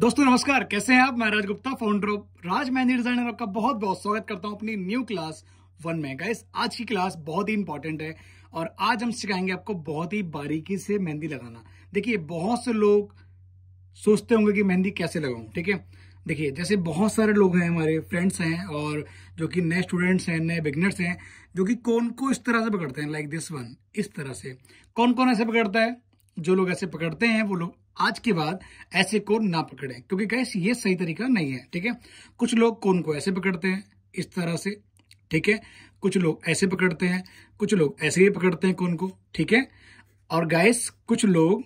दोस्तों नमस्कार कैसे हैं आप मैं Raj Gupta founder of Raj Mehndi designer आपका बहुत बहुत स्वागत करता हूं अपनी न्यू क्लास वन में गाइस आज की क्लास बहुत ही इंपॉर्टेंट है और आज हम सिखाएंगे आपको बहुत ही बारीकी से मेहंदी लगाना देखिए बहुत से लोग सोचते होंगे कि मेहंदी कैसे लगाऊं ठीक है देखिए जैसे बहुत सारे लोग हैं हमारे फ्रेंड्स हैं और जो कि नए स्टूडेंट्स हैं नए बिगनर्स हैं जो कि कौन को इस तरह से पकड़ते हैं लाइक दिस वन इस तरह से कौन कौन ऐसे पकड़ता है जो लोग ऐसे पकड़ते हैं वो लोग आज के बाद ऐसे कोन ना पकड़े क्योंकि गैस ये सही तरीका नहीं है ठीक है कुछ लोग कोन को ऐसे पकड़ते हैं इस तरह से ठीक है कुछ लोग ऐसे पकड़ते हैं कुछ लोग ऐसे ही पकड़ते हैं कोन को ठीक है और गैस कुछ लोग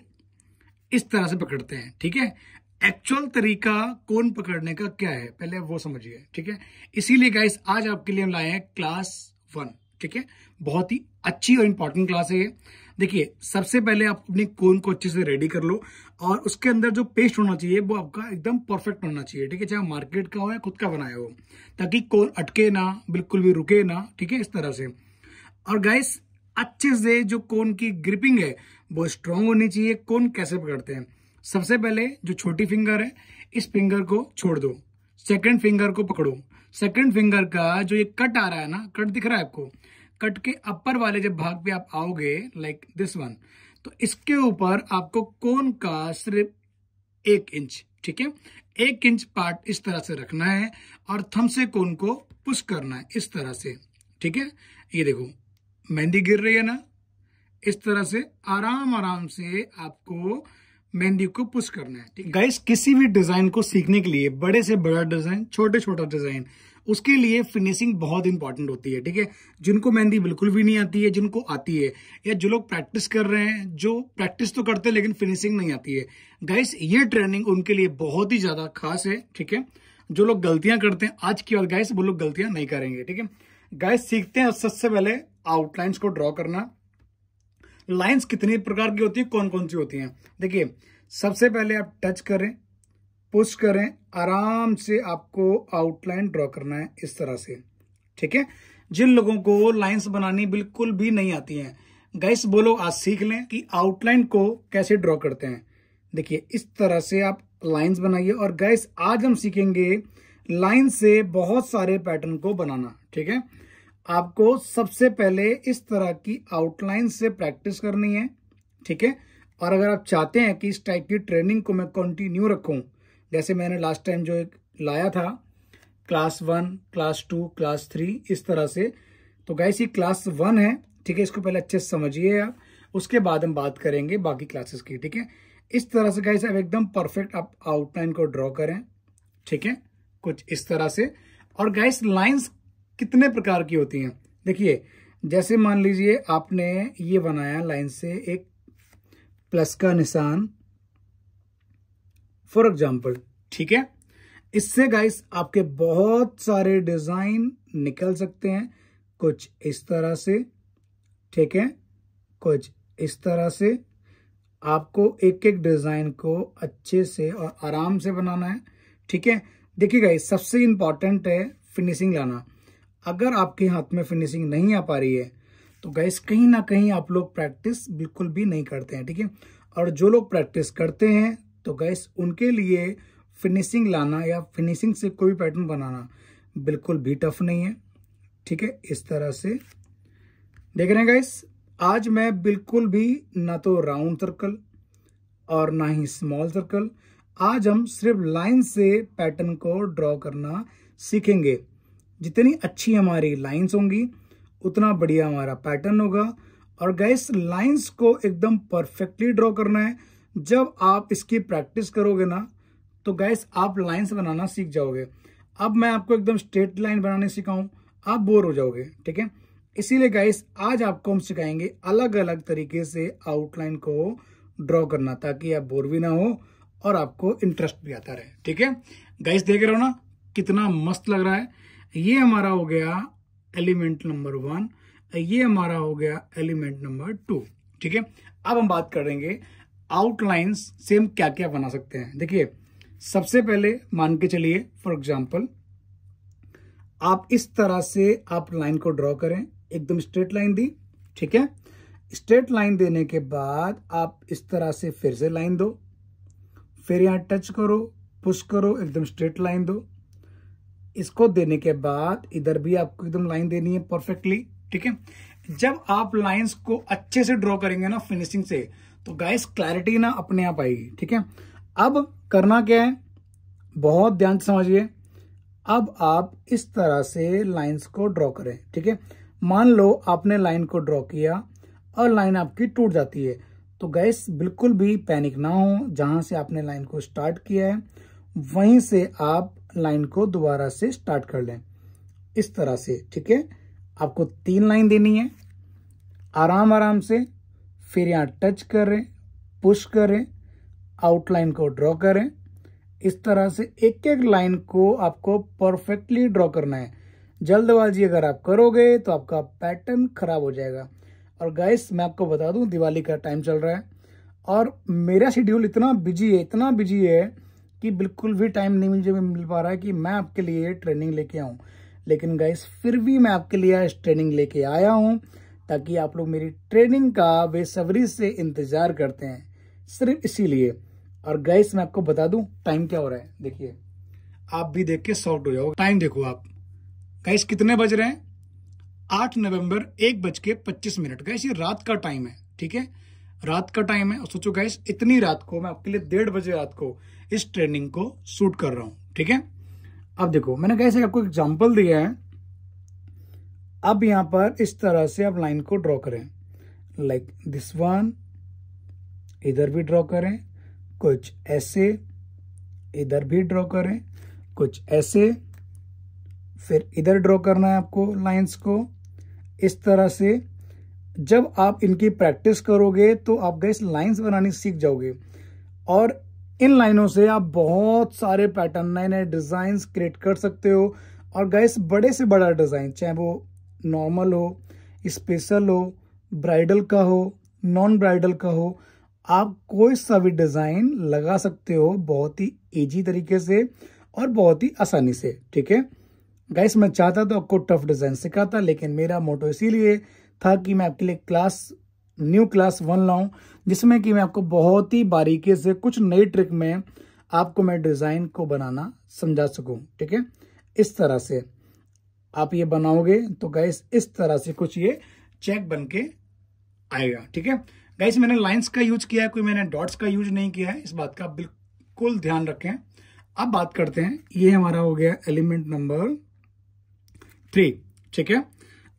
इस तरह से पकड़ते हैं ठीक है एक्चुअल तरीका कौन पकड़ने का क्या है पहले आप वो समझिए ठीक है इसीलिए गाइस आज आपके लिए हम लाए हैं क्लास वन ठीक है बहुत ही अच्छी और इंपॉर्टेंट क्लास है ये देखिए सबसे पहले आप अपनी कोन को अच्छे से रेडी कर लो और उसके अंदर जो पेस्ट होना चाहिए वो आपका एकदम परफेक्ट होना चाहिए ठीक है चाहे मार्केट का हो या खुद का बनाया हो ताकि कोन अटके ना बिल्कुल भी रुके ना ठीक है इस तरह से और गाइस अच्छे से जो कोन की ग्रिपिंग है वो स्ट्रांग होनी चाहिए कोन कैसे पकड़ते हैं सबसे पहले जो छोटी फिंगर है इस फिंगर को छोड़ दो सेकेंड फिंगर को पकड़ो सेकेंड फिंगर का जो ये कट आ रहा है ना कट दिख रहा है आपको कट के अपर वाले जब भाग पे आप आओगे लाइक दिस वन तो इसके ऊपर आपको कोन का सिर्फ एक इंच ठीक है एक इंच पार्ट इस तरह से रखना है और थम से कोन को पुश करना है इस तरह से ठीक है ये देखो मेहंदी गिर रही है ना इस तरह से आराम आराम से आपको मेहंदी को पुश करना है ठीक है गाइस किसी भी डिजाइन को सीखने के लिए बड़े से बड़ा डिजाइन छोटे छोटा डिजाइन उसके लिए फिनिशिंग बहुत इंपॉर्टेंट होती है ठीक है जिनको मेहंदी बिल्कुल भी नहीं आती है जिनको आती है या जो लोग प्रैक्टिस कर रहे हैं जो प्रैक्टिस तो करते हैं लेकिन फिनिशिंग नहीं आती है गाइस ये ट्रेनिंग उनके लिए बहुत ही ज्यादा खास है ठीक है जो लोग गलतियां करते हैं आज की बात गाइस वो लोग गलतियां नहीं करेंगे ठीक है गाइस सीखते हैं सबसे पहले आउटलाइंस को ड्रॉ करना लाइन्स कितने प्रकार की होती है कौन कौन सी होती है देखिए सबसे पहले आप टच करें पुश करें आराम से आपको आउटलाइन ड्रॉ करना है इस तरह से ठीक है जिन लोगों को लाइंस बनानी बिल्कुल भी नहीं आती हैं गाइस बोलो आज सीख लें कि आउटलाइन को कैसे ड्रॉ करते हैं देखिए इस तरह से आप लाइंस बनाइए और गाइस आज हम सीखेंगे लाइन से बहुत सारे पैटर्न को बनाना ठीक है आपको सबसे पहले इस तरह की आउटलाइन से प्रैक्टिस करनी है ठीक है और अगर आप चाहते हैं कि इस टाइप की ट्रेनिंग को मैं कंटिन्यू रखूं जैसे मैंने लास्ट टाइम जो एक लाया था class one class two class three इस तरह से तो गाइस ये क्लास वन है ठीक है इसको पहले अच्छे से समझिए आप उसके बाद हम बात करेंगे बाकी क्लासेस की ठीक है इस तरह से गाइस आप एकदम परफेक्ट आप आउटलाइन को ड्रॉ करें ठीक है कुछ इस तरह से और गाइस लाइंस कितने प्रकार की होती हैं देखिए जैसे मान लीजिए आपने ये बनाया लाइन से एक प्लस का निशान फॉर एग्जाम्पल ठीक है इससे गाइस आपके बहुत सारे डिजाइन निकल सकते हैं कुछ इस तरह से ठीक है कुछ इस तरह से आपको एक एक डिजाइन को अच्छे से और आराम से बनाना है ठीक है देखिए गाइस सबसे इंपॉर्टेंट है फिनिशिंग लाना अगर आपके हाथ में फिनिशिंग नहीं आ पा रही है तो गाइस कहीं ना कहीं आप लोग प्रैक्टिस बिल्कुल भी नहीं करते हैं ठीक है और जो लोग प्रैक्टिस करते हैं तो गैस उनके लिए फिनिशिंग लाना या फिनिशिंग से कोई पैटर्न बनाना बिल्कुल भी टफ नहीं है ठीक है इस तरह से देख रहे हैं गैस आज मैं बिल्कुल भी ना तो राउंड सर्कल और ना ही स्मॉल सर्कल आज हम सिर्फ लाइन से पैटर्न को ड्रॉ करना सीखेंगे जितनी अच्छी हमारी लाइंस होंगी उतना बढ़िया हमारा पैटर्न होगा और गैस लाइंस को एकदम परफेक्टली ड्रॉ करना है जब आप इसकी प्रैक्टिस करोगे ना तो गैस आप लाइन्स बनाना सीख जाओगे अब मैं आपको एकदम स्ट्रेट लाइन बनाने सिखाऊं आप बोर हो जाओगे ठीक है इसीलिए गाइस आज आपको हम सिखाएंगे अलग अलग तरीके से आउटलाइन को ड्रॉ करना ताकि आप बोर भी ना हो और आपको इंटरेस्ट भी आता रहे ठीक है गाइस देख रहे हो ना कितना मस्त लग रहा है ये हमारा हो गया एलिमेंट नंबर वन ये हमारा हो गया एलिमेंट नंबर टू ठीक है अब हम बात करेंगे आउटलाइंस सेम क्या क्या बना सकते हैं देखिए सबसे पहले मान के चलिए फॉर एग्जाम्पल आप इस तरह से आप लाइन को ड्रॉ करें एकदम स्ट्रेट लाइन दी ठीक है स्ट्रेट लाइन देने के बाद आप इस तरह से फिर से लाइन दो फिर यहां टच करो पुश करो एकदम स्ट्रेट लाइन दो इसको देने के बाद इधर भी आपको एकदम लाइन देनी है परफेक्टली ठीक है जब आप लाइंस को अच्छे से ड्रॉ करेंगे ना फिनिशिंग से तो गैस क्लैरिटी ना अपने आप आएगी ठीक है अब करना क्या है बहुत ध्यान से समझिए अब आप इस तरह से लाइंस को ड्रॉ करें ठीक है मान लो आपने लाइन को ड्रॉ किया और लाइन आपकी टूट जाती है तो गैस बिल्कुल भी पैनिक ना हो जहां से आपने लाइन को स्टार्ट किया है वहीं से आप लाइन को दोबारा से स्टार्ट कर लें इस तरह से ठीक है आपको तीन लाइन देनी है आराम आराम से फिर यहाँ टच करें पुश करें आउटलाइन को ड्रॉ करें इस तरह से एक एक लाइन को आपको परफेक्टली ड्रॉ करना है जल्दबाजी अगर आप करोगे तो आपका पैटर्न खराब हो जाएगा और गाइस मैं आपको बता दूं दिवाली का टाइम चल रहा है और मेरा शेड्यूल इतना बिजी है इतना बिजी है कि बिल्कुल भी टाइम नहीं मुझे मिल पा रहा है कि मैं आपके लिए ट्रेनिंग लेके आऊँ लेकिन गाइस फिर भी मैं आपके लिए आज ट्रेनिंग लेके आया हूँ ताकि आप लोग मेरी ट्रेनिंग का बेसब्री से इंतज़ार करते हैं सिर्फ इसीलिए और गैस मैं आपको बता दूं टाइम क्या हो रहा है देखिए आप भी देख के सॉफ्ट हो जाओ टाइम देखो आप गैस कितने बज रहे हैं आठ नवंबर एक बज के पच्चीस मिनट गैस ये रात का टाइम है ठीक है रात का टाइम है और सोचो गैस इतनी रात को मैं आपके लिए डेढ़ बजे रात को इस ट्रेनिंग को शूट कर रहा हूँ ठीक है अब देखो मैंने गैस आपको एग्जाम्पल दिया है अब यहां पर इस तरह से आप लाइन को ड्रॉ करें लाइक दिस वन इधर भी ड्रॉ करें कुछ ऐसे इधर भी ड्रॉ करें कुछ ऐसे फिर इधर ड्रॉ करना है आपको लाइंस को इस तरह से जब आप इनकी प्रैक्टिस करोगे तो आप गैस लाइंस बनानी सीख जाओगे और इन लाइनों से आप बहुत सारे पैटर्न नए नए डिजाइन क्रिएट कर सकते हो और गैस बड़े से बड़ा डिज़ाइन चाहे वो नॉर्मल हो स्पेशल हो ब्राइडल का हो नॉन ब्राइडल का हो आप कोई सा भी डिज़ाइन लगा सकते हो बहुत ही ईजी तरीके से और बहुत ही आसानी से ठीक है गाइस मैं चाहता तो आपको टफ डिज़ाइन सिखाता लेकिन मेरा मोटो इसीलिए था कि मैं आपके लिए क्लास न्यू क्लास वन लाऊं जिसमें कि मैं आपको बहुत ही बारीकी से कुछ नई ट्रिक में आपको मैं डिज़ाइन को बनाना समझा सकूं ठीक है इस तरह से आप ये बनाओगे तो गैस इस तरह से कुछ ये चेक बन के आएगा ठीक है गैस मैंने लाइंस का यूज किया है कोई मैंने डॉट्स का यूज नहीं किया है इस बात का बिल्कुल ध्यान रखें अब बात करते हैं ये हमारा हो गया एलिमेंट नंबर थ्री ठीक है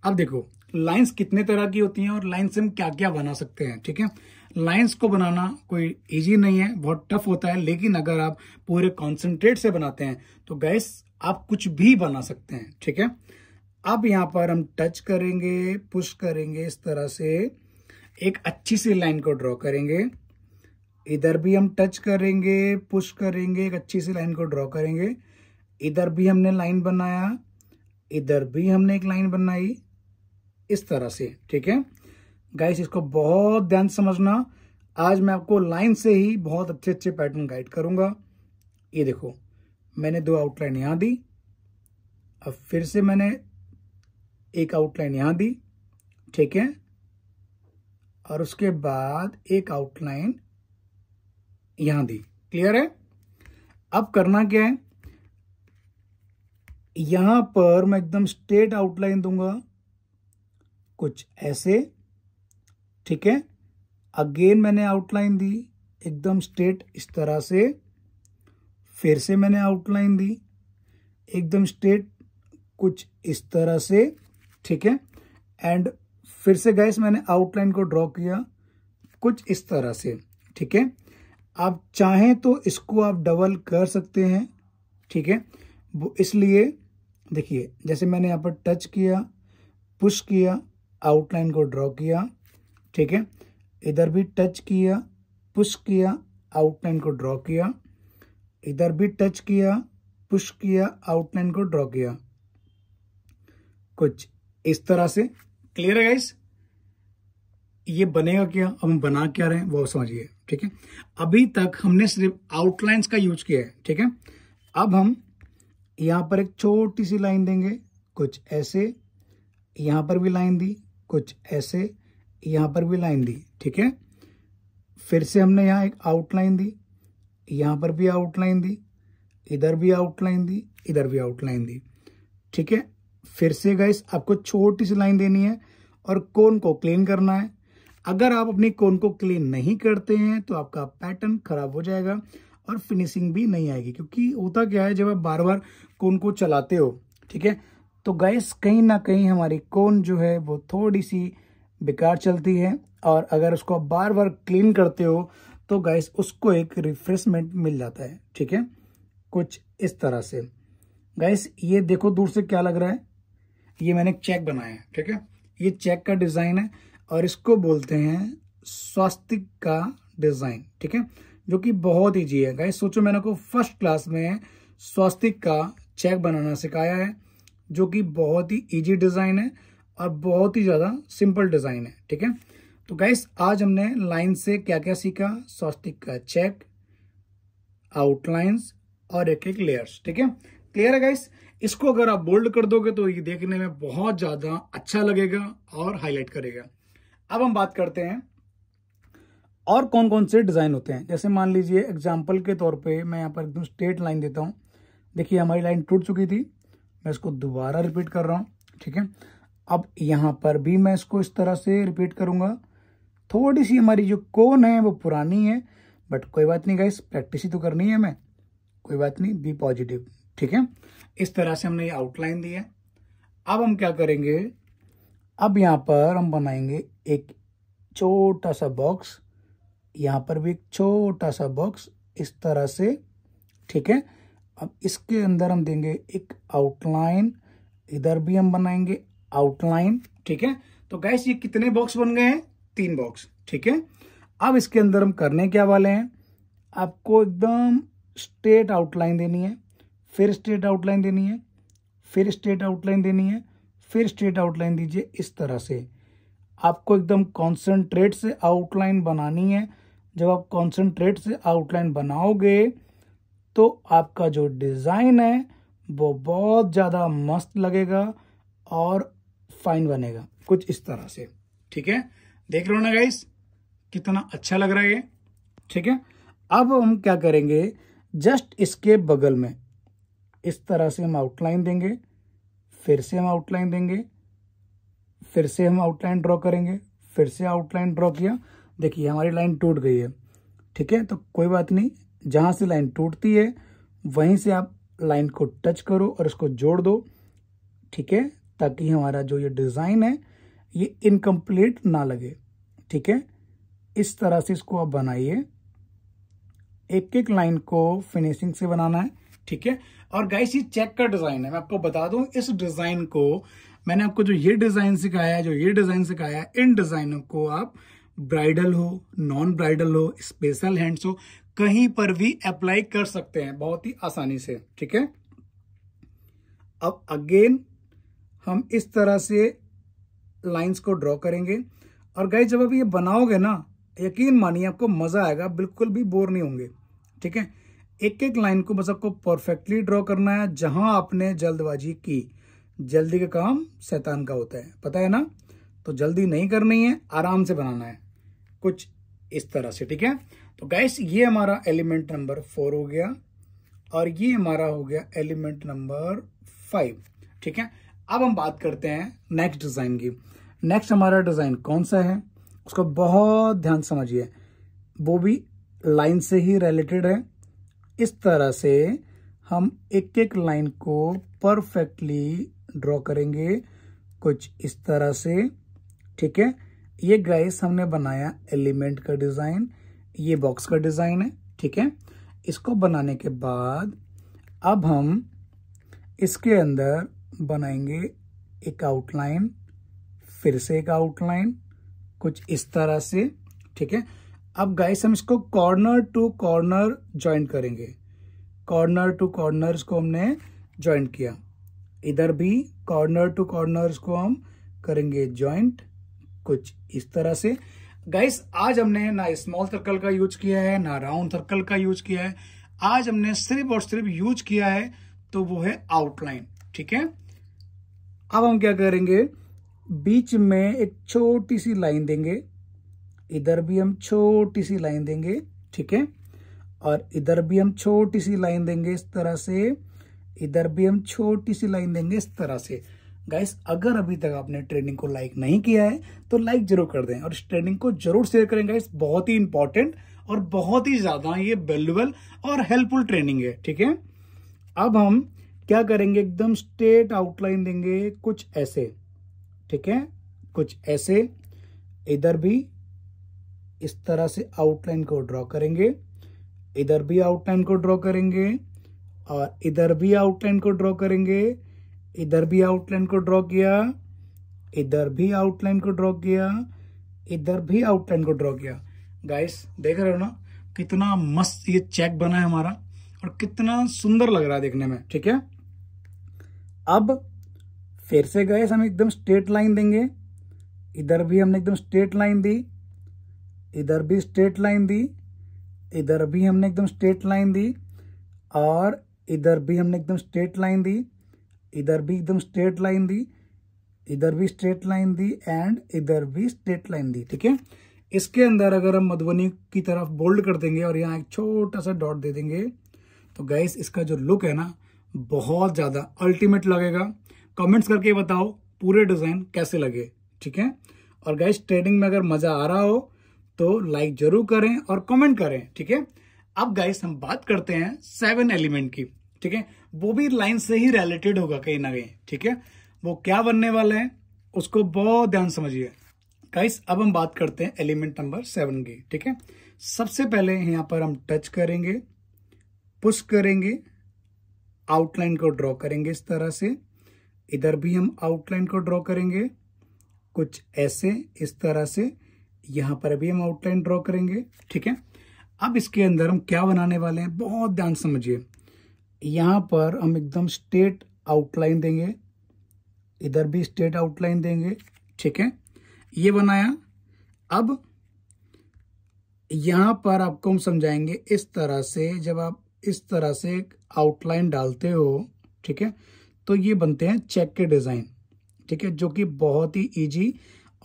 अब देखो लाइंस कितने तरह की होती हैं और लाइन से हम क्या क्या बना सकते हैं ठीक है लाइंस को बनाना कोई इजी नहीं है बहुत टफ होता है लेकिन अगर आप पूरे कॉन्सेंट्रेट से बनाते हैं तो गैस आप कुछ भी बना सकते हैं ठीक है अब यहां पर हम टच करेंगे पुश करेंगे इस तरह से एक अच्छी सी लाइन को ड्रॉ करेंगे इधर भी हम टच करेंगे पुश करेंगे एक अच्छी सी लाइन को ड्रॉ करेंगे इधर भी हमने लाइन बनाया इधर भी हमने एक लाइन बनाई इस तरह से ठीक है गाइस इसको बहुत ध्यान समझना आज मैं आपको लाइन से ही बहुत अच्छे अच्छे पैटर्न गाइड करूंगा ये देखो मैंने दो आउटलाइन यहां दी अब फिर से मैंने एक आउटलाइन यहां दी ठीक है और उसके बाद एक आउटलाइन यहां दी क्लियर है अब करना क्या है यहां पर मैं एकदम स्ट्रेट आउटलाइन दूंगा कुछ ऐसे ठीक है अगेन मैंने आउटलाइन दी एकदम स्ट्रेट इस तरह से फिर से मैंने आउटलाइन दी एकदम स्ट्रेट कुछ इस तरह से ठीक है एंड फिर से गैस मैंने आउटलाइन को ड्रॉ किया कुछ इस तरह से ठीक है आप चाहें तो इसको आप डबल कर सकते हैं ठीक है वो इसलिए देखिए जैसे मैंने यहाँ पर टच किया पुश किया आउटलाइन को ड्रॉ किया ठीक है इधर भी टच किया पुश किया आउटलाइन को ड्रॉ किया इधर भी टच किया पुश किया आउटलाइन को ड्रॉ किया कुछ इस तरह से क्लियर है गाइस ये बनेगा क्या हम बना क्या रहे हैं वो समझिए ठीक है अभी तक हमने सिर्फ आउटलाइंस का यूज किया है ठीक है अब हम यहां पर एक छोटी सी लाइन देंगे कुछ ऐसे यहां पर भी लाइन दी कुछ ऐसे यहां पर भी लाइन दी ठीक है फिर से हमने यहां एक आउटलाइन दी यहाँ पर भी आउटलाइन दी इधर भी आउटलाइन दी इधर भी आउटलाइन दी ठीक है फिर से गाइस आपको छोटी सी लाइन देनी है और कोन को क्लीन करना है अगर आप अपनी कोन को क्लीन नहीं करते हैं तो आपका पैटर्न खराब हो जाएगा और फिनिशिंग भी नहीं आएगी क्योंकि होता क्या है जब आप बार बार कोन को चलाते हो ठीक है तो गैस कहीं ना कहीं हमारी कोन जो है वो थोड़ी सी बेकार चलती है और अगर उसको आप बार बार क्लीन करते हो तो गैस उसको एक रिफ्रेशमेंट मिल जाता है ठीक है कुछ इस तरह से गैस ये देखो दूर से क्या लग रहा है ये मैंने चेक बनाया है ठीक है ये चेक का डिज़ाइन है और इसको बोलते हैं स्वास्तिक का डिज़ाइन ठीक है जो कि बहुत ईजी है गैस सोचो मैंने को फर्स्ट क्लास में स्वास्तिक का चेक बनाना सिखाया है जो कि बहुत ही ईजी डिज़ाइन है और बहुत ही ज़्यादा सिंपल डिज़ाइन है ठीक है तो गाइस आज हमने लाइन से क्या क्या सीखा स्वास्तिक का चेक आउटलाइंस और एक एक लेयर्स ठीक है क्लियर है गाइस इसको अगर आप बोल्ड कर दोगे तो ये देखने में बहुत ज़्यादा अच्छा लगेगा और हाईलाइट करेगा अब हम बात करते हैं और कौन कौन से डिज़ाइन होते हैं जैसे मान लीजिए एग्जाम्पल के तौर पर मैं यहाँ पर एकदम स्ट्रेट लाइन देता हूँ देखिए हमारी लाइन टूट चुकी थी मैं इसको दोबारा रिपीट कर रहा हूँ ठीक है अब यहाँ पर भी मैं इसको इस तरह से रिपीट करूँगा थोड़ी सी हमारी जो कोन है वो पुरानी है बट कोई बात नहीं गाइस प्रैक्टिस ही तो करनी है हमें कोई बात नहीं बी पॉजिटिव ठीक है इस तरह से हमने ये आउटलाइन दिया अब हम क्या करेंगे अब यहाँ पर हम बनाएंगे एक छोटा सा बॉक्स यहाँ पर भी एक छोटा सा बॉक्स इस तरह से ठीक है अब इसके अंदर हम देंगे एक आउटलाइन इधर भी हम बनाएंगे आउटलाइन ठीक है तो गैस ये कितने बॉक्स बन गए हैं तीन बॉक्स ठीक है अब इसके अंदर हम करने क्या वाले हैं आपको एकदम स्ट्रेट आउटलाइन देनी है फिर स्ट्रेट आउटलाइन देनी है फिर स्ट्रेट आउटलाइन देनी है फिर स्ट्रेट आउटलाइन दीजिए इस तरह से आपको एकदम कॉन्सेंट्रेट से आउटलाइन बनानी है जब आप कॉन्सेंट्रेट से आउटलाइन बनाओगे तो आपका जो डिज़ाइन है वो बहुत ज़्यादा मस्त लगेगा और फाइन बनेगा कुछ इस तरह से ठीक है देख रहे हो ना गाइस कितना अच्छा लग रहा है ठीक है अब हम क्या करेंगे जस्ट इसके बगल में इस तरह से हम आउटलाइन देंगे फिर से हम आउटलाइन देंगे फिर से हम आउटलाइन ड्रॉ करेंगे फिर से आउटलाइन ड्रॉ किया देखिए हमारी लाइन टूट गई है ठीक है तो कोई बात नहीं जहाँ से लाइन टूटती है वहीं से आप लाइन को टच करो और इसको जोड़ दो ठीक है ताकि हमारा जो ये डिज़ाइन है ये इनकम्प्लीट ना लगे ठीक है इस तरह से इसको आप बनाइए एक एक लाइन को फिनिशिंग से बनाना है ठीक है और गाइस ये चेक का डिज़ाइन है मैं आपको बता दूं इस डिज़ाइन को मैंने आपको जो ये डिज़ाइन सिखाया है जो ये डिज़ाइन सिखाया है इन डिज़ाइनों को आप ब्राइडल हो नॉन ब्राइडल हो स्पेशल हैंड्स हो कहीं पर भी अप्लाई कर सकते हैं बहुत ही आसानी से ठीक है अब अगेन हम इस तरह से लाइंस को ड्रॉ करेंगे और गाइज जब आप ये बनाओगे ना यकीन मानिए आपको मज़ा आएगा बिल्कुल भी बोर नहीं होंगे ठीक है एक एक लाइन को बस आपको परफेक्टली ड्रॉ करना है जहां आपने जल्दबाजी की जल्दी का काम शैतान का होता है पता है ना तो जल्दी नहीं करनी है आराम से बनाना है कुछ इस तरह से ठीक है तो गैस ये हमारा एलिमेंट नंबर फोर हो गया और ये हमारा हो गया एलिमेंट नंबर फाइव ठीक है अब हम बात करते हैं नेक्स्ट डिज़ाइन की नेक्स्ट हमारा डिज़ाइन कौन सा है उसको बहुत ध्यान समझिए वो भी लाइन से ही रिलेटेड है इस तरह से हम एक एक लाइन को परफेक्टली ड्रॉ करेंगे कुछ इस तरह से ठीक है ये गाइस हमने बनाया एलिमेंट का डिज़ाइन ये बॉक्स का डिज़ाइन है ठीक है इसको बनाने के बाद अब हम इसके अंदर बनाएंगे एक आउटलाइन फिर से एक आउटलाइन कुछ इस तरह से ठीक है अब गाइस हम इसको कॉर्नर टू कॉर्नर ज्वाइंट करेंगे कॉर्नर टू कॉर्नर को हमने ज्वाइंट किया इधर भी कॉर्नर टू कॉर्नर को हम करेंगे ज्वाइंट कुछ इस तरह से गाइस आज हमने ना स्मॉल सर्कल का यूज किया है ना राउंड सर्कल का यूज किया है आज हमने सिर्फ और सिर्फ यूज किया है तो वो है आउटलाइन ठीक है अब हम क्या करेंगे बीच में एक छोटी सी लाइन देंगे इधर भी हम छोटी सी लाइन देंगे ठीक है और इधर भी हम छोटी सी लाइन देंगे इस तरह से इधर भी हम छोटी सी लाइन देंगे इस तरह से गाइस अगर अभी तक आपने ट्रेनिंग को लाइक नहीं किया है तो लाइक जरूर कर दें और इस ट्रेनिंग को जरूर शेयर करें गाइस बहुत ही इंपॉर्टेंट और बहुत ही ज्यादा ये वेल्युबल और हेल्पफुल ट्रेनिंग है ठीक है अब हम क्या करेंगे एकदम स्ट्रेट आउटलाइन देंगे कुछ ऐसे ठीक है कुछ ऐसे इधर भी इस तरह से आउटलाइन को ड्रॉ करेंगे इधर भी आउटलाइन को ड्रॉ करेंगे और इधर भी आउटलाइन को ड्रॉ करेंगे इधर भी आउटलाइन को ड्रॉ किया इधर भी आउटलाइन को ड्रॉ किया इधर भी आउटलाइन को ड्रॉ किया गाइस देख रहे हो ना कितना मस्त ये चेक बना है हमारा और कितना सुंदर लग रहा है देखने में ठीक है अब फिर से गए हम एकदम स्ट्रेट लाइन देंगे इधर भी हमने एकदम स्ट्रेट लाइन दी इधर भी स्ट्रेट लाइन दी इधर भी हमने एकदम स्ट्रेट लाइन दी और इधर भी हमने एकदम स्ट्रेट लाइन दी इधर भी एकदम स्ट्रेट लाइन दी इधर भी स्ट्रेट लाइन दी एंड इधर भी स्ट्रेट लाइन दी ठीक है इसके अंदर अगर हम मधुबनी की तरफ बोल्ड कर देंगे और यहाँ एक छोटा सा डॉट दे देंगे तो गैस इसका जो लुक है ना बहुत ज़्यादा अल्टीमेट लगेगा कमेंट्स करके बताओ पूरे डिज़ाइन कैसे लगे ठीक है और गाइस ट्रेडिंग में अगर मज़ा आ रहा हो तो लाइक जरूर करें और कमेंट करें ठीक है अब गाइस हम बात करते हैं सेवन एलिमेंट की ठीक है वो भी लाइन से ही रिलेटेड होगा कहीं ना कहीं ठीक है वो क्या बनने वाले हैं उसको बहुत ध्यान समझिए गाइस अब हम बात करते हैं एलिमेंट नंबर सेवन की ठीक है सबसे पहले यहां पर हम टच करेंगे पुश करेंगे आउटलाइन को ड्रॉ करेंगे इस तरह से इधर भी हम आउटलाइन को ड्रॉ करेंगे कुछ ऐसे इस तरह से यहां पर भी हम आउटलाइन ड्रॉ करेंगे ठीक है अब इसके अंदर हम क्या बनाने वाले हैं बहुत ध्यान समझिए यहां पर हम एकदम स्टेट आउटलाइन देंगे इधर भी स्टेट आउटलाइन देंगे ठीक है ये बनाया अब यहां पर आपको हम समझाएंगे इस तरह से जब आप इस तरह से एक आउटलाइन डालते हो ठीक है तो ये बनते हैं चेक के डिज़ाइन ठीक है जो कि बहुत ही ईजी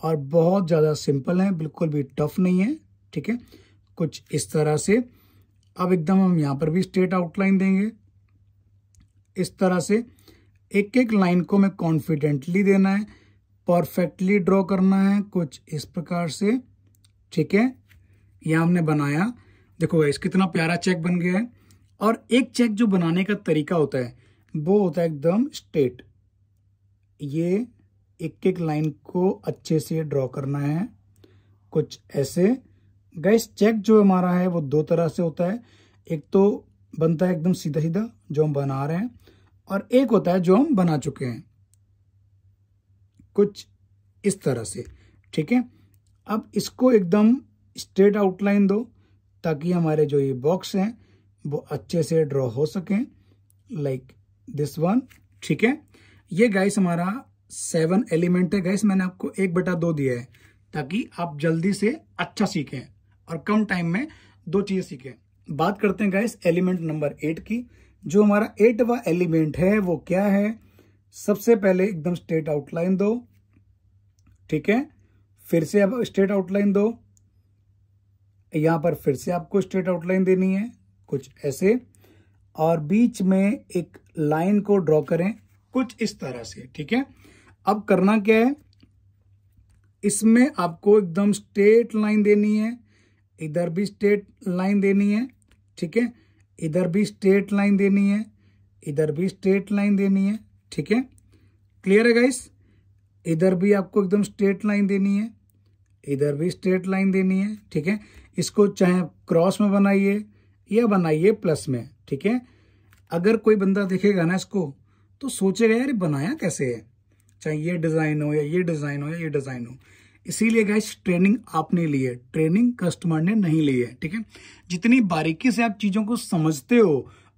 और बहुत ज़्यादा सिंपल है बिल्कुल भी टफ नहीं है ठीक है कुछ इस तरह से अब एकदम हम यहाँ पर भी स्ट्रेट आउटलाइन देंगे इस तरह से एक एक लाइन को मैं कॉन्फिडेंटली देना है परफेक्टली ड्रॉ करना है कुछ इस प्रकार से ठीक है यह हमने बनाया देखो इस कितना प्यारा चेक बन गया है और एक चेक जो बनाने का तरीका होता है वो होता है एकदम स्ट्रेट ये एक एक लाइन को अच्छे से ड्रॉ करना है कुछ ऐसे गैस चेक जो हमारा है वो दो तरह से होता है एक तो बनता है एकदम सीधा सीधा जो हम बना रहे हैं और एक होता है जो हम बना चुके हैं कुछ इस तरह से ठीक है अब इसको एकदम स्ट्रेट आउटलाइन दो ताकि हमारे जो ये बॉक्स हैं वो अच्छे से ड्रॉ हो सकें लाइक दिस वन ठीक है ये गाइस हमारा सेवन एलिमेंट है गाइस मैंने आपको एक बटा दो दिया है ताकि आप जल्दी से अच्छा सीखें और कम टाइम में दो चीज़ें सीखें बात करते हैं गाइस एलिमेंट नंबर एट की जो हमारा एटवा एलिमेंट है वो क्या है सबसे पहले एकदम स्ट्रेट आउटलाइन दो ठीक है फिर से आप स्ट्रेट आउटलाइन दो यहां पर फिर से आपको स्ट्रेट आउटलाइन देनी है कुछ ऐसे और बीच में एक लाइन को ड्रॉ करें कुछ इस तरह से ठीक है अब करना क्या है इसमें आपको एकदम स्ट्रेट लाइन देनी है इधर भी स्ट्रेट लाइन देनी है ठीक है इधर भी स्ट्रेट लाइन देनी है इधर भी स्ट्रेट लाइन देनी है ठीक है क्लियर है गाइस इधर भी आपको एकदम स्ट्रेट लाइन देनी है इधर भी स्ट्रेट लाइन देनी है ठीक है इसको चाहे क्रॉस में बनाइए या बनाइए प्लस में ठीक है अगर कोई बंदा देखेगा ना इसको तो सोचेगा यार बनाया कैसे है चाहे ये डिज़ाइन हो या ये डिज़ाइन हो या ये डिज़ाइन हो इसीलिए गाइस ट्रेनिंग आपने ली है ट्रेनिंग कस्टमर ने नहीं ली है ठीक है जितनी बारीकी से आप चीज़ों को समझते हो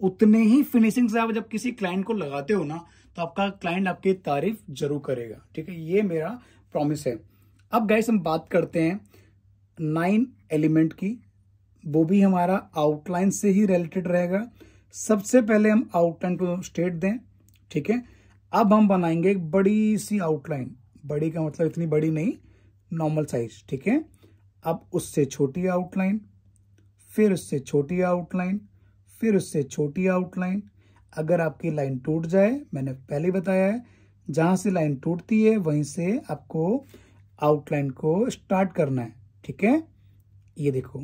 उतने ही फिनिशिंग से आप जब किसी क्लाइंट को लगाते हो ना तो आपका क्लाइंट आपकी तारीफ जरूर करेगा ठीक है ये मेरा प्रॉमिस है अब गाइस हम बात करते हैं नाइन एलिमेंट की वो भी हमारा आउटलाइन से ही रिलेटेड रहेगा सबसे पहले हम आउटलाइन को स्टेट दें ठीक है अब हम बनाएंगे एक बड़ी सी आउटलाइन बड़ी का मतलब इतनी बड़ी नहीं नॉर्मल साइज ठीक है अब उससे छोटी आउटलाइन फिर उससे छोटी आउटलाइन फिर उससे छोटी आउटलाइन अगर आपकी लाइन टूट जाए मैंने पहले बताया है जहाँ से लाइन टूटती है वहीं से आपको आउटलाइन को स्टार्ट करना है ठीक है ये देखो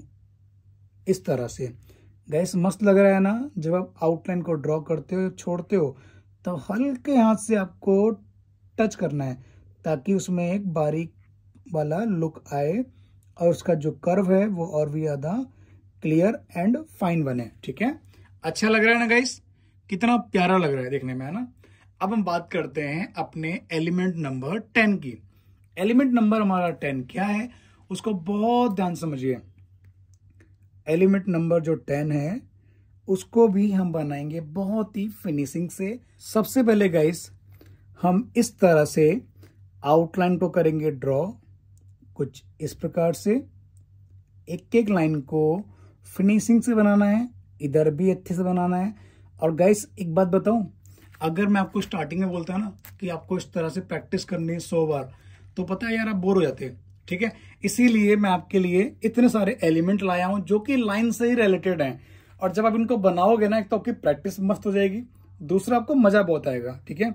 इस तरह से गैस मस्त लग रहा है ना जब आप आउटलाइन को ड्रॉ करते हो छोड़ते हो तो हल्के हाथ से आपको टच करना है ताकि उसमें एक बारीक वाला लुक आए और उसका जो कर्व है वो और भी ज़्यादा क्लियर एंड फाइन बने ठीक है अच्छा लग रहा है ना गाइस कितना प्यारा लग रहा है देखने में है ना अब हम बात करते हैं अपने एलिमेंट नंबर टेन की एलिमेंट नंबर हमारा टेन क्या है उसको बहुत ध्यान समझिए एलिमेंट नंबर जो टेन है उसको भी हम बनाएंगे बहुत ही फिनिशिंग से सबसे पहले गाइस हम इस तरह से आउटलाइन को करेंगे ड्रॉ कुछ इस प्रकार से एक एक लाइन को फिनिशिंग से बनाना है इधर भी अच्छे से बनाना है और गाइस एक बात बताऊं अगर मैं आपको स्टार्टिंग में बोलता ना कि आपको इस तरह से प्रैक्टिस करनी है सौ बार तो पता है यार आप बोर हो जाते हैं ठीक है इसीलिए मैं आपके लिए इतने सारे एलिमेंट लाया हूं जो कि लाइन से ही रिलेटेड हैं और जब आप इनको बनाओगे ना एक तो आपकी प्रैक्टिस मस्त हो जाएगी दूसरा आपको मजा बहुत आएगा ठीक है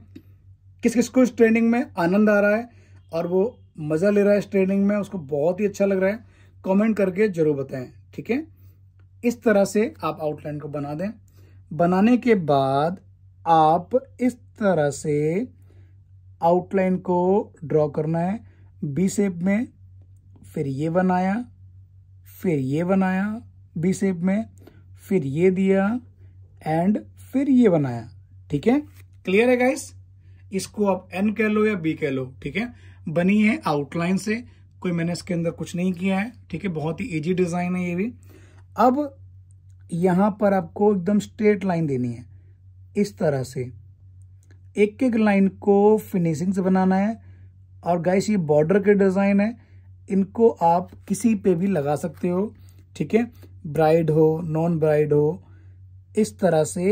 किस किस को इस ट्रेनिंग में आनंद आ रहा है और वो मजा ले रहा है इस ट्रेनिंग में उसको बहुत ही अच्छा लग रहा है कॉमेंट करके जरूर बताएं ठीक है इस तरह से आप आउटलाइन को बना दें बनाने के बाद आप इस तरह से आउटलाइन को ड्रॉ करना है बी शेप में फिर ये बनाया फिर ये बनाया बी शेप में फिर ये दिया एंड फिर ये बनाया ठीक है क्लियर है गाइस इसको आप एन कह लो या बी कह लो ठीक है बनी है आउटलाइन से कोई मैंने इसके अंदर कुछ नहीं किया है ठीक है बहुत ही इजी डिजाइन है ये भी अब यहां पर आपको एकदम स्ट्रेट लाइन देनी है इस तरह से एक एक लाइन को फिनिशिंग से बनाना है और गाइस ये बॉर्डर के डिजाइन है इनको आप किसी पे भी लगा सकते हो ठीक है ब्राइड हो नॉन ब्राइड हो इस तरह से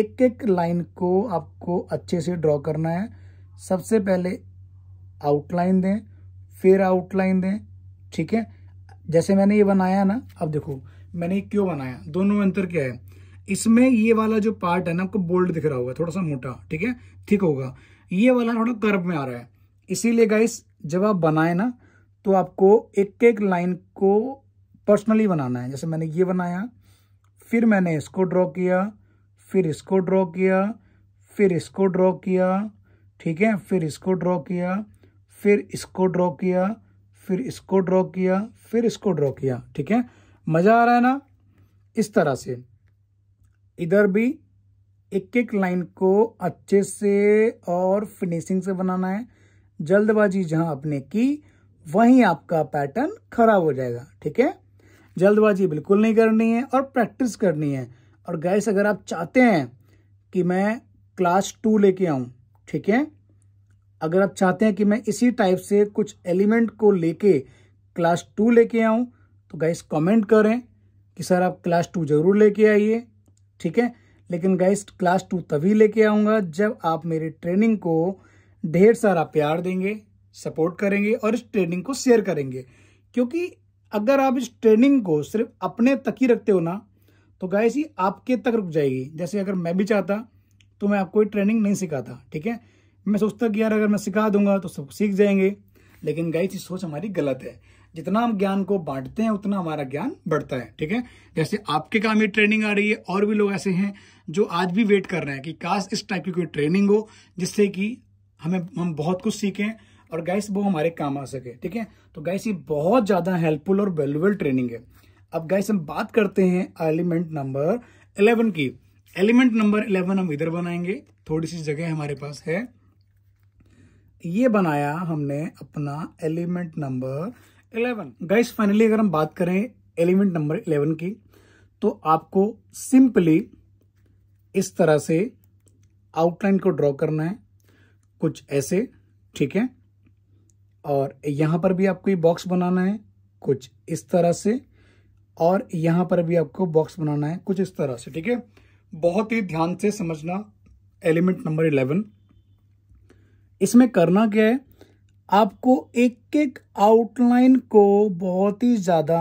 एक एक लाइन को आपको अच्छे से ड्रॉ करना है सबसे पहले आउटलाइन दें फिर आउटलाइन दें ठीक है जैसे मैंने ये बनाया ना अब देखो मैंने ये क्यों बनाया दोनों में अंतर क्या है इसमें ये वाला जो पार्ट है ना आपको बोल्ड दिख रहा होगा थोड़ा सा मोटा ठीक है ठीक होगा ये वाला थोड़ा कर्व में आ रहा है इसीलिए गाइस जब आप बनाए ना तो आपको एक एक लाइन को पर्सनली बनाना है जैसे मैंने ये बनाया फिर मैंने इसको ड्रॉ किया फिर इसको ड्रॉ किया फिर इसको ड्रॉ किया ठीक है फिर इसको ड्रॉ किया फिर इसको ड्रॉ किया फिर इसको ड्रॉ किया फिर इसको ड्रॉ किया ठीक है मज़ा आ रहा है ना इस तरह से इधर भी एक एक लाइन को अच्छे से और फिनिशिंग से बनाना है जल्दबाजी जहां आपने की वहीं आपका पैटर्न खराब हो जाएगा ठीक है जल्दबाजी बिल्कुल नहीं करनी है और प्रैक्टिस करनी है और गैस अगर आप चाहते हैं कि मैं क्लास टू लेके आऊँ ठीक है अगर आप चाहते हैं कि मैं इसी टाइप से कुछ एलिमेंट को लेके क्लास टू लेके आऊँ तो गैस कमेंट करें कि सर आप क्लास टू जरूर लेके आइए ठीक है लेकिन गैस क्लास टू तभी लेके आऊँगा जब आप मेरी ट्रेनिंग को ढेर सारा प्यार देंगे सपोर्ट करेंगे और इस ट्रेनिंग को शेयर करेंगे क्योंकि अगर आप इस ट्रेनिंग को सिर्फ अपने तक ही रखते हो ना तो गाय सी आपके तक रुक जाएगी जैसे अगर मैं भी चाहता तो मैं आपको ट्रेनिंग नहीं सिखाता ठीक है मैं सोचता कि यार अगर मैं सिखा दूंगा तो सब सीख जाएंगे लेकिन गाय सी सोच हमारी गलत है जितना हम ज्ञान को बांटते हैं उतना हमारा ज्ञान बढ़ता है ठीक है जैसे आपके काम ये ट्रेनिंग आ रही है और भी लोग ऐसे हैं जो आज भी वेट कर रहे हैं कि काश इस टाइप की कोई ट्रेनिंग हो जिससे कि हमें हम बहुत कुछ सीखें और गाइस वो हमारे काम आ सके ठीक है तो गाइस ये बहुत ज़्यादा हेल्पफुल और वेल्युबल ट्रेनिंग है अब गाइस हम बात करते हैं एलिमेंट नंबर इलेवन की एलिमेंट नंबर इलेवन हम इधर बनाएंगे थोड़ी सी जगह हमारे पास है ये बनाया हमने अपना element number eleven guys finally अगर हम बात करें एलिमेंट नंबर इलेवन की तो आपको सिंपली इस तरह से आउटलाइन को ड्रॉ करना है कुछ ऐसे ठीक है और यहाँ पर भी आपको ये बॉक्स बनाना है कुछ इस तरह से और यहाँ पर भी आपको बॉक्स बनाना है कुछ इस तरह से ठीक है बहुत ही ध्यान से समझना एलिमेंट नंबर इलेवन इसमें करना क्या है आपको एक एक आउटलाइन को बहुत ही ज़्यादा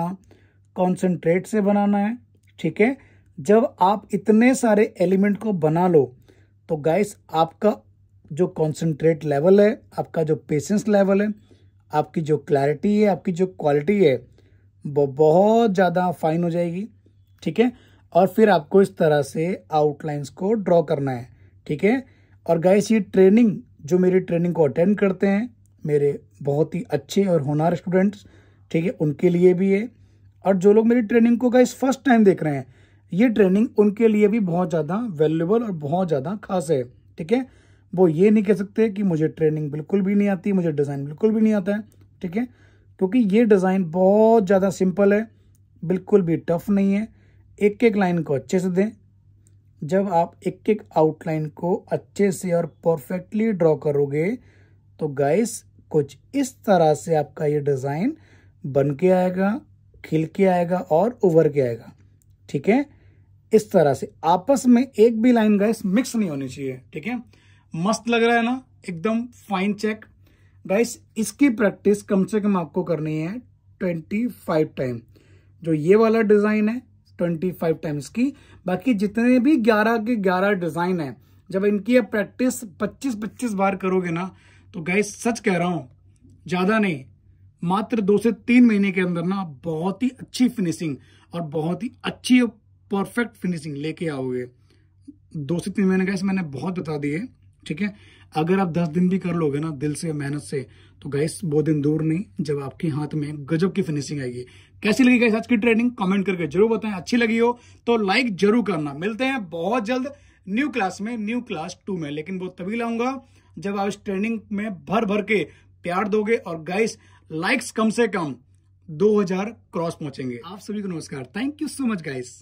कॉन्सेंट्रेट से बनाना है ठीक है जब आप इतने सारे एलिमेंट को बना लो तो गाइस आपका जो कॉन्सेंट्रेट लेवल है आपका जो पेशेंस लेवल है आपकी जो क्लैरिटी है आपकी जो क्वालिटी है वो बहुत ज़्यादा फाइन हो जाएगी ठीक है और फिर आपको इस तरह से आउटलाइंस को ड्रॉ करना है ठीक है और गाइस ये ट्रेनिंग जो मेरी ट्रेनिंग को अटेंड करते हैं मेरे बहुत ही अच्छे और होनार स्टूडेंट्स ठीक है उनके लिए भी है और जो लोग मेरी ट्रेनिंग को गाइस फर्स्ट टाइम देख रहे हैं ये ट्रेनिंग उनके लिए भी बहुत ज़्यादा वैल्यूबल और बहुत ज़्यादा खास है ठीक है वो ये नहीं कह सकते कि मुझे ट्रेनिंग बिल्कुल भी नहीं आती मुझे डिज़ाइन बिल्कुल भी नहीं आता है ठीक है क्योंकि ये डिज़ाइन बहुत ज़्यादा सिंपल है बिल्कुल भी टफ नहीं है एक एक लाइन को अच्छे से दें जब आप एक एक आउटलाइन को अच्छे से और परफेक्टली ड्रॉ करोगे तो गाइस कुछ इस तरह से आपका ये डिज़ाइन बन के आएगा खिल के आएगा और उभर के आएगा ठीक है इस तरह से आपस में एक भी लाइन गाइस मिक्स नहीं होनी चाहिए ठीक है मस्त लग रहा है ना एकदम फाइन चेक गाइस इसकी प्रैक्टिस कम से कम आपको करनी है ट्वेंटी फाइव टाइम जो ये वाला डिज़ाइन है ट्वेंटी फाइव टाइम्स की बाकी जितने भी ग्यारह के ग्यारह डिज़ाइन है जब इनकी आप प्रैक्टिस पच्चीस पच्चीस बार करोगे ना तो गाइस सच कह रहा हूँ ज़्यादा नहीं मात्र दो से तीन महीने के अंदर ना बहुत ही अच्छी फिनिशिंग और बहुत ही अच्छी परफेक्ट फिनिशिंग लेके आओगे दो से तीन महीने का मैंने बहुत बता दिए ठीक है अगर आप दस दिन भी कर लोगे ना दिल से मेहनत से तो गाइस बहुत दिन दूर नहीं जब आपके हाथ में गजब की फिनिशिंग आएगी कैसी लगी गाइस आज की ट्रेनिंग कमेंट करके जरूर बताएं अच्छी लगी हो तो लाइक जरूर करना मिलते हैं बहुत जल्द न्यू क्लास में न्यू क्लास टू में लेकिन वो तभी लाऊंगा जब आप इस ट्रेनिंग में भर भर के प्यार दोगे और गाइस लाइक्स कम से कम 2000 क्रॉस पहुंचेंगे आप सभी को नमस्कार thank you so much guys